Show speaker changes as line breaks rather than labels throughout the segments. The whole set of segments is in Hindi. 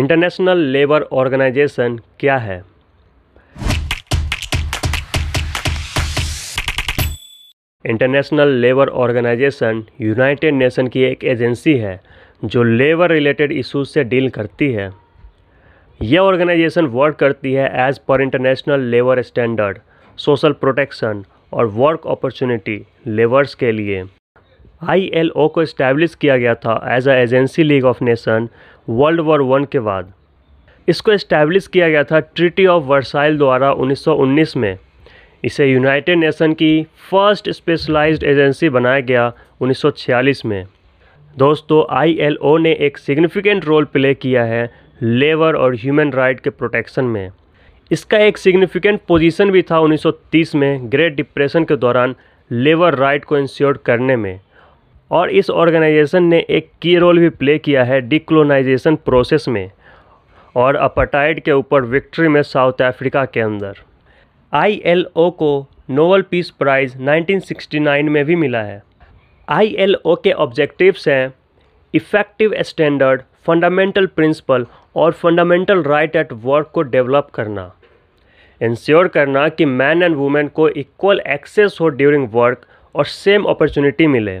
इंटरनेशनल लेबर ऑर्गेनाइजेशन क्या है International Labour Organisation United Nation की एक एजेंसी है जो लेबर रिलेटेड इश्यूज से डील करती है यह ऑर्गेनाइजेशन वर्क करती है एज पर international labour standard social protection और वर्क अपॉर्चुनिटी लेबर्स के लिए आई एल ओ को इस्टेब्लिश किया गया था as a agency League of Nation World War one के बाद इसको इस्टेब्लिश किया गया था ट्रिटी ऑफ वर्साइल द्वारा 1919 में इसे यूनाइटेड नेशन की फर्स्ट स्पेशलाइज्ड एजेंसी बनाया गया 1946 में दोस्तों आईएलओ ने एक सिग्निफिकेंट रोल प्ले किया है लेबर और ह्यूमन राइट के प्रोटेक्शन में इसका एक सिग्निफिकेंट पोजीशन भी था 1930 में ग्रेट डिप्रेशन के दौरान लेबर राइट को इंश्योर करने में और इस ऑर्गेनाइजेशन ने एक की रोल भी प्ले किया है डिक्लोनाइजेशन प्रोसेस में और अपटाइड के ऊपर विक्ट्री में साउथ अफ्रीका के अंदर आईएलओ को नोबल पीस प्राइज़ 1969 में भी मिला है आईएलओ के ऑब्जेक्टिव्स हैं इफ़ेक्टिव स्टैंडर्ड फंडामेंटल प्रिंसिपल और फंडामेंटल राइट एट वर्क को डेवलप करना इंश्योर करना कि मैन एंड वुमेन को इक्वल एक्सेस हो ड्यूरिंग वर्क और सेम अपॉर्चुनिटी मिले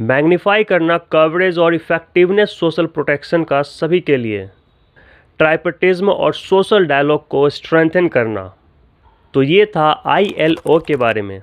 मैग्नीफाई करना कवरेज और इफेक्टिवनेस सोशल प्रोटेक्शन का सभी के लिए ट्राइपटिज्म और सोशल डायलॉग को स्ट्रेंथन करना तो ये था आईएलओ के बारे में